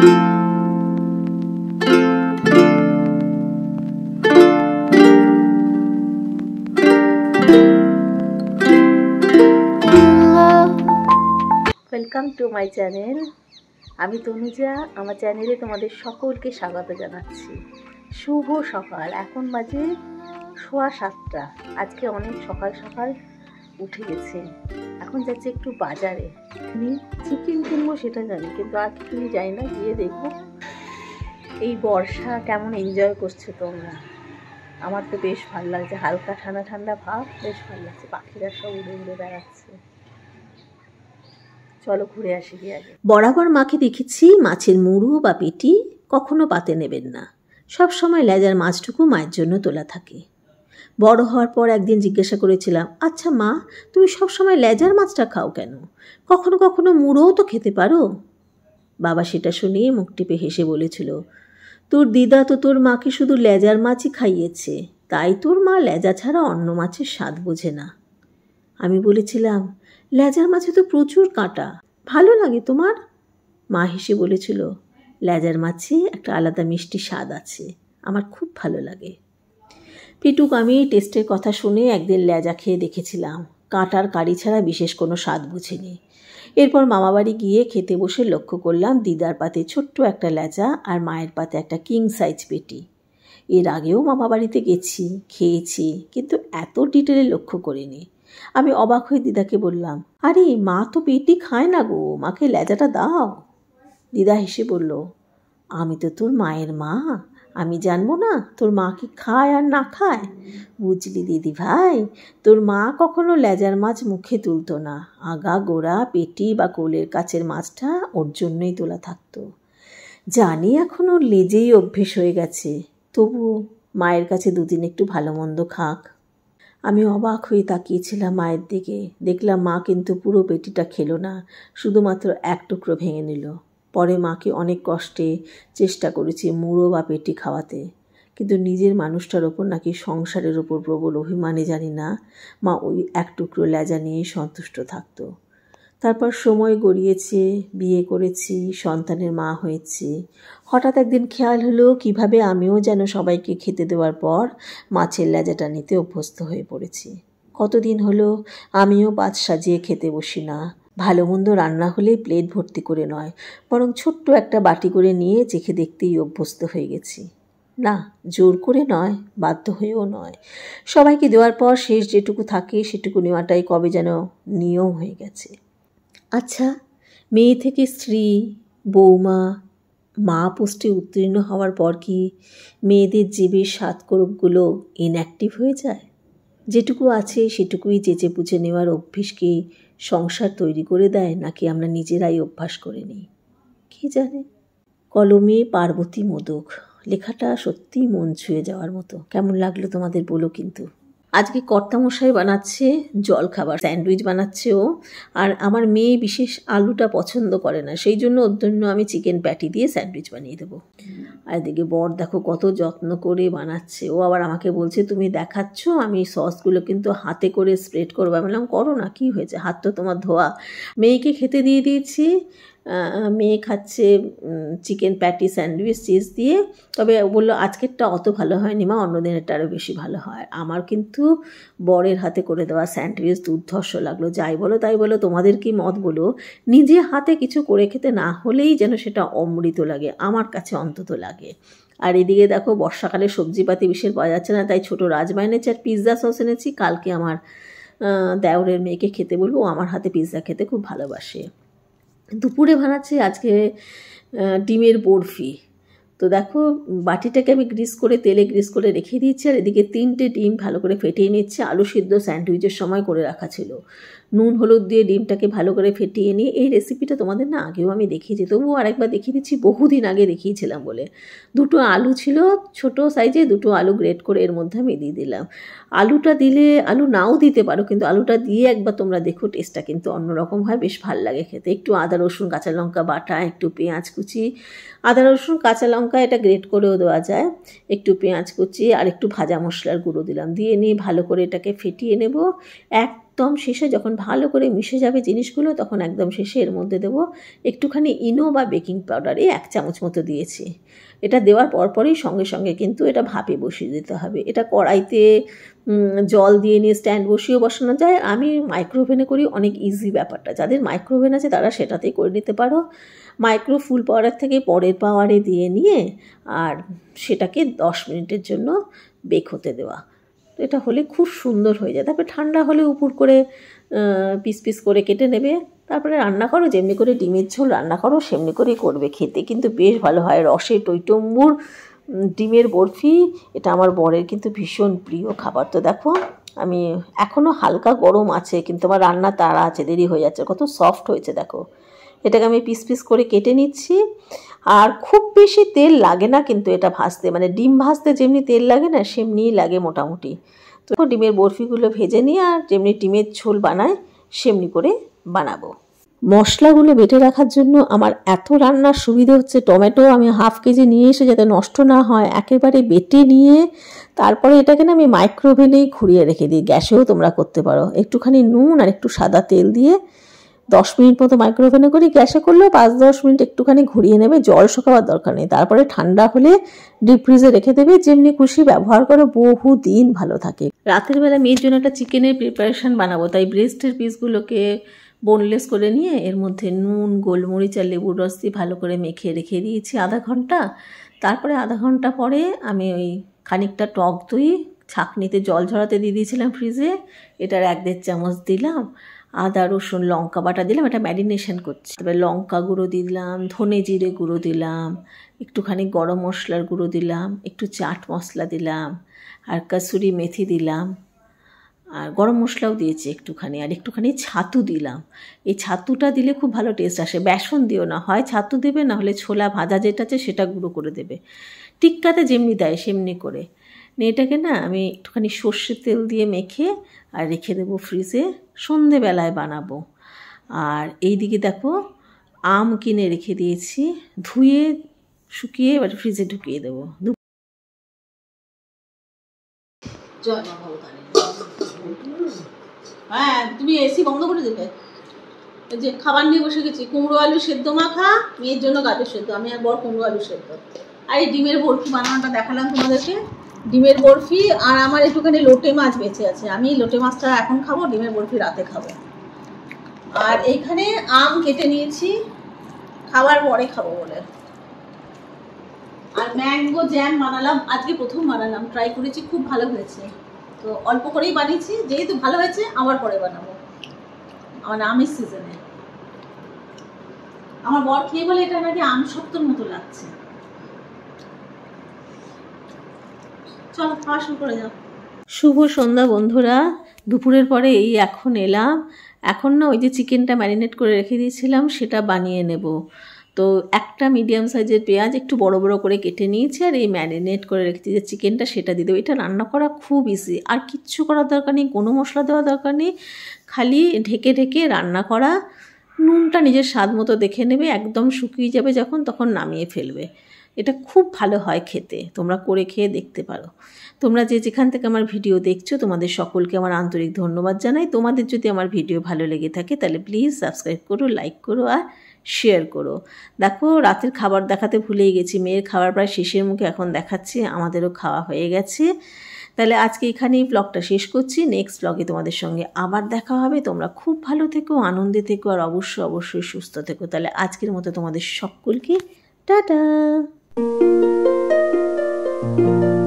welcome to my channel আমি তনুজা আমার চ্যানেলে তোমাদের সকলকে স্বাগত জানাচ্ছি শুভ সকাল এখন বাজে সোয়া সাতটা আজকে অনেক সকাল সকাল উঠে গেছে এখন যাচ্ছে একটু বাজারে আমি চিকেন কিনবো সেটা জানি কিন্তু আর তুমি যাই না গিয়ে দেখবো এই বর্ষা কেমন এনজয় করছো তোমরা আমার তো বেশ ভালো লাগছে হালকা ঠান্ডা ঠান্ডা ভাব বেশ ভালো লাগছে পাখিরা সব উড়ে উড়ে বেড়াচ্ছে চলো ঘুরে আসি গিয়ে আগে বরাবর মাকে দেখেছি মাছের মুড়ু বা পেটি কখনো পাতে নেবেন না সব সময় লেজার মাছটুকু মায়ের জন্য তোলা থাকে বড় হওয়ার পর একদিন জিজ্ঞাসা করেছিলাম আচ্ছা মা তুমি সবসময় লেজার মাছটা খাও কেন কখনো কখনো মুড়োও তো খেতে পারো বাবা সেটা শুনে মুখ টিপে হেসে বলেছিল তোর দিদা তো তোর মাকে শুধু লেজার মাছই খাইয়েছে তাই তোর মা লেজা ছাড়া অন্য মাছের স্বাদ বোঝে না আমি বলেছিলাম লেজার মাছে তো প্রচুর কাঁটা ভালো লাগে তোমার মা হেসে বলেছিল লেজার মাছে একটা আলাদা মিষ্টি স্বাদ আছে আমার খুব ভালো লাগে পিটুক আমি টেস্টের কথা শুনে একদিন লেজা খেয়ে দেখেছিলাম কাঁটার কারি ছাড়া বিশেষ কোনো স্বাদ বুঝিনি এরপর মামাবাড়ি গিয়ে খেতে বসে লক্ষ্য করলাম দিদার পাতে ছোট্ট একটা লেজা আর মায়ের পাতে একটা কিং সাইজ পেটি এর আগেও মামাবাড়িতে গেছি খেয়েছি কিন্তু এত ডিটেলে লক্ষ্য করিনি আমি অবাক হয়ে দিদাকে বললাম আরে মা তো পেটি খায় না গো মাকে লেজাটা দাও দিদা হেসে বলল আমি তো তোর মায়ের মা আমি জানবো না তোর মা কি খায় আর না খায় বুঝলি দিদি ভাই তোর মা কখনো লেজার মাছ মুখে তুলতো না আগা গোড়া পেটি বা কোলের কাছের মাছটা ওর জন্যই তোলা থাকতো জানি এখন ওর লেজেই অভ্যেস হয়ে গেছে তবুও মায়ের কাছে দুদিন একটু ভালো মন্দ খাক আমি অবাক হয়ে তাকিয়েছিলাম মায়ের দিকে দেখলাম মা কিন্তু পুরো পেটিটা খেলো না শুধুমাত্র এক টুকরো ভেঙে নিল পরে মাকে অনেক কষ্টে চেষ্টা করেছি মুড়ো বা পেটি খাওয়াতে কিন্তু নিজের মানুষটার ওপর নাকি সংসারের ওপর প্রবল অভিমানে জানি না মা ওই এক টুকরো লেজা নিয়েই সন্তুষ্ট থাকতো তারপর সময় গড়িয়েছে বিয়ে করেছি সন্তানের মা হয়েছি হঠাৎ একদিন খেয়াল হলো কিভাবে আমিও যেন সবাইকে খেতে দেওয়ার পর মাছের লেজাটা নিতে অভ্যস্ত হয়ে পড়েছি কতদিন হলো আমিও বাদ সাজিয়ে খেতে বসি না ভালো মন্দ রান্না হলে প্লেট ভর্তি করে নয় বরং ছোট্ট একটা বাটি করে নিয়ে চেখে দেখতেই অভ্যস্ত হয়ে গেছি না জোর করে নয় বাধ্য হয়েও নয় সবাইকে দেওয়ার পর শেষ যেটুকু থাকে সেটুকু নেওয়াটাই কবে যেন নিয়ম হয়ে গেছে আচ্ছা মেয়ে থেকে স্ত্রী বৌমা মা পোস্টে উত্তীর্ণ হওয়ার পর কি মেয়েদের জীবের সাতকরকগুলো ইনঅ্যাক্টিভ হয়ে যায় যেটুকু আছে সেটুকুই চেঁচে পুচে নেওয়ার অভ্যেস সংসার তৈরি করে দেয় নাকি আমরা নিজেরাই অভ্যাস করে নিই কে জানে কলমে পার্বতী মোদক লেখাটা সত্যিই মন ছুঁয়ে যাওয়ার মতো কেমন লাগলো তোমাদের বলো কিন্তু আজকে কর্তামশাই বানাচ্ছে জল খাবার স্যান্ডউইচ বানাচ্ছে ও আর আমার মেয়ে বিশেষ আলুটা পছন্দ করে না সেই জন্য ওর জন্য আমি চিকেন প্যাটি দিয়ে স্যান্ডউইচ বানিয়ে দেবো আর এদিকে বর দেখো কত যত্ন করে বানাচ্ছে ও আবার আমাকে বলছে তুমি দেখাচ্ছ আমি সসগুলো কিন্তু হাতে করে স্প্রেড করবো আমি বললাম করো না কী হয়েছে হাত তো তোমার ধোয়া মেয়েকে খেতে দিয়ে দিয়েছি মেয়ে খাচ্ছে চিকেন প্যাটি স্যান্ডউইচ চিজ দিয়ে তবে বললো আজকেরটা অত ভালো হয়নি মা অন্য দিনেরটা আরও বেশি ভালো হয় আমার কিন্তু বরের হাতে করে দেওয়া স্যান্ডউইচ দুর্ধর্ষ লাগলো যাই বলো তাই বলো তোমাদের কি মত বলো নিজে হাতে কিছু করে খেতে না হলেই যেন সেটা অমৃত লাগে আমার কাছে অন্তত লাগে আর এদিকে দেখো বর্ষাকালে সবজিপাতি বিশেষ পাওয়া যাচ্ছে না তাই ছোটো রাজমা এনেছি আর পিৎজা সস এনেছি কালকে আমার দেওরের মেয়েকে খেতে বলবো আমার হাতে পিৎজা খেতে খুব ভালোবাসে দুপুরে বানাচ্ছি আজকে ডিমের বরফি তো দেখো বাটিটাকে আমি গ্রিস করে তেলে গ্রিস করে রেখে দিয়েছি আর এদিকে তিনটে ডিম ভালো করে ফেটিয়ে নিচ্ছে আলু সিদ্ধ স্যান্ডউইচের সময় করে রাখা ছিল নুন হলুদ দিয়ে ডিমটাকে ভালো করে ফেটিয়ে নিয়ে এই রেসিপিটা তোমাদের না আগেও আমি দেখিয়েছি তবুও আরেকবার দেখিয়ে দিচ্ছি বহুদিন আগে দেখিয়েছিলাম বলে দুটো আলু ছিল ছোট সাইজে দুটো আলু গ্রেট করে এর মধ্যে আমি দিয়ে দিলাম আলুটা দিলে আলু নাও দিতে পারো কিন্তু আলুটা দিয়ে একবার তোমরা দেখো টেস্টটা কিন্তু অন্যরকম হয় বেশ ভাল লাগে খেতে একটু আদা রসুন কাঁচা লঙ্কা বাটা একটু পেঁয়াজ কুচি আদা রসুন কাঁচা লঙ্কা এটা গ্রেট করেও দেওয়া যায় একটু পেঁয়াজ কুচি আর একটু ভাজা মশলার গুঁড়ো দিলাম দিয়ে নিয়ে ভালো করে এটাকে ফেটিয়ে নেব এক একদম শেষে যখন ভালো করে মিশে যাবে জিনিসগুলো তখন একদম শেষে এর মধ্যে দেবো একটুখানি ইনো বা বেকিং পাউডার এই এক চামচ মতো দিয়েছি এটা দেওয়ার পরপরই সঙ্গে সঙ্গে কিন্তু এটা ভাপে বসিয়ে দিতে হবে এটা কড়াইতে জল দিয়ে নিয়ে স্ট্যান্ড বসিয়ে বসানো যায় আমি মাইক্রোওভেনে করি অনেক ইজি ব্যাপারটা যাদের মাইক্রোওভেন আছে তারা সেটাতেই করে নিতে পারো মাইক্রো ফুল পাওয়ার থেকে পরের পাওয়ারে দিয়ে নিয়ে আর সেটাকে দশ মিনিটের জন্য বেক হতে দেওয়া এটা হলে খুব সুন্দর হয়ে যায় তারপরে ঠান্ডা হলে উপর করে পিস পিস করে কেটে নেবে তারপরে রান্না করো যেমনি করে ডিমের ঝোল রান্না করো সেমনি করেই করবে খেতে কিন্তু বেশ ভালো হয় রসে টৈটম্বুর ডিমের বরফি এটা আমার বরের কিন্তু ভীষণ প্রিয় খাবার তো দেখো আমি এখনও হালকা গরম আছে কিন্তু আমার রান্না তাড়া আছে দেরি হয়ে যাচ্ছে কত সফট হয়েছে দেখো এটাকে আমি পিস পিস করে কেটে নিচ্ছি আর খুব বেশি তেল লাগে না কিন্তু এটা ভাজতে মানে ডিম ভাজতে যেমনি তেল লাগে না সেমনিই লাগে মোটামুটি তো ডিমের বরফিগুলো ভেজে নিয়ে আর যেমনি ডিমের ঝোল বানায় সেমনি করে বানাবো মশলাগুলো বেটে রাখার জন্য আমার এত রান্নার সুবিধে হচ্ছে টমেটো আমি হাফ কেজি নিয়ে এসে যাতে নষ্ট না হয় একেবারে বেটে নিয়ে তারপরে এটাকে না আমি মাইক্রোভেনেই ঘুরিয়ে রেখে দিই গ্যাসেও তোমরা করতে পারো একটুখানি নুন আর একটু সাদা তেল দিয়ে দশ মিনিট মতো মাইক্রোওভেনে করে গ্যাসে করলেও পাঁচ দশ মিনিট একটুখানি ঘুরিয়ে নেবে জল শোকাবার দরকার নেই তারপরে ঠান্ডা হলে ডিপ ফ্রিজে রেখে দেবে যেমনি খুশি ব্যবহার করো বহু দিন ভালো থাকে রাতের বেলা মেয়ের জন্য একটা চিকেনের প্রিপারেশান বানাবো তাই ব্রেস্টের পিসগুলোকে বোনলেস করে নিয়ে এর মধ্যে নুন গোলমরিচ আর লেবুর রস দিয়ে ভালো করে মেখে রেখে দিয়েছি আধা ঘন্টা তারপরে আধা ঘন্টা পরে আমি ওই খানিকটা টক দই ছাঁকনিতে জল ঝরাতে দিয়ে দিয়েছিলাম ফ্রিজে এটার এক দেড় চামচ দিলাম আদা রসুন লঙ্কা বাটা দিলাম এটা ম্যারিনেশন করছি তারপরে লঙ্কা গুঁড়ো দিলাম ধনে জিরে গুঁড়ো দিলাম একটুখানি গরম মশলার গুঁড়ো দিলাম একটু চাট মশলা দিলাম আর কাসুরি মেথি দিলাম আর গরম মশলাও দিয়েছি একটুখানি আর একটুখানি ছাতু দিলাম এই ছাতুটা দিলে খুব ভালো টেস্ট আসে বেসন দিও না হয় ছাতু দেবে না হলে ছোলা ভাজা যেটা আছে সেটা গুঁড়ো করে দেবে টিক্কাতে যেমনি দেয় সেমনি করে এটাকে না আমি একটুখানি সর্ষের তেল দিয়ে মেখে আর রেখে দেবো ফ্রিজে সন্ধেবেলায় বানাবো আর এই দিকে দেখো আম কিনে রেখে দিয়েছি ধুয়ে শুকিয়ে এবার ফ্রিজে ঢুকিয়ে দেবো হ্যাঁ তুমি এসি বন্ধ করে দেবে যে খাবার নিয়ে বসে গেছি কুমড়ো আলু সেদ্ধ মাখা মেয়ের জন্য গাজর সেদ্ধ আমি আর বড় কুমড়ো আলু সেদ্ধ আর এই ডিমের ভর্তি বানানোটা দেখালাম তোমাদেরকে ডিমের বরফি আর আমার একটুখানি লোটে মাছ বেঁচে আছে আমি লোটে মাছটা এখন খাবো ডিমের বরফি রাতে খাবো আর এইখানে আম কেটে নিয়েছি খাবার পরে খাবো বলে আর ম্যাঙ্গো জ্যাম বানালাম আজকে প্রথম বানালাম ট্রাই করেছি খুব ভালো হয়েছে তো অল্প করেই বানিয়েছি যেহেতু ভালো হয়েছে আবার পরে বানাবো আমার আমের সিজনে আমার বর খেয়ে বলে এটা নাকি আম সপ্তর মতো লাগছে চলো খাওয়া শুরু করে যাও শুভ সন্ধ্যা বন্ধুরা দুপুরের পরে এই এখন এলাম এখন না ওই যে চিকেনটা ম্যারিনেট করে রেখে দিয়েছিলাম সেটা বানিয়ে নেব তো একটা মিডিয়াম সাইজের পেঁয়াজ একটু বড় বড় করে কেটে নিয়েছি আর এই ম্যারিনেট করে রেখেছি যে চিকেনটা সেটা দিয়ে দেবো এটা রান্না করা খুব ইজি আর কিচ্ছু করার দরকার নেই কোনো মশলা দেওয়া দরকার নেই খালি ঢেকে ঢেকে রান্না করা নুনটা নিজের স্বাদ মতো দেখে নেবে একদম শুকিয়ে যাবে যখন তখন নামিয়ে ফেলবে এটা খুব ভালো হয় খেতে তোমরা করে খেয়ে দেখতে পারো তোমরা যে যেখান থেকে আমার ভিডিও দেখছো তোমাদের সকলকে আমার আন্তরিক ধন্যবাদ জানাই তোমাদের যদি আমার ভিডিও ভালো লেগে থাকে তাহলে প্লিজ সাবস্ক্রাইব করো লাইক করো আর শেয়ার করো দেখো রাতের খাবার দেখাতে ভুলেই গেছি মেয়ের খাবার প্রায় শেষের মুখে এখন দেখাচ্ছি আমাদেরও খাওয়া হয়ে গেছে তাহলে আজকে এখানেই ব্লগটা শেষ করছি নেক্সট ব্লগে তোমাদের সঙ্গে আবার দেখা হবে তোমরা খুব ভালো থেকো আনন্দে থেকো আর অবশ্যই অবশ্যই সুস্থ থেকো তাহলে আজকের মতো তোমাদের সকলকে টাটা Música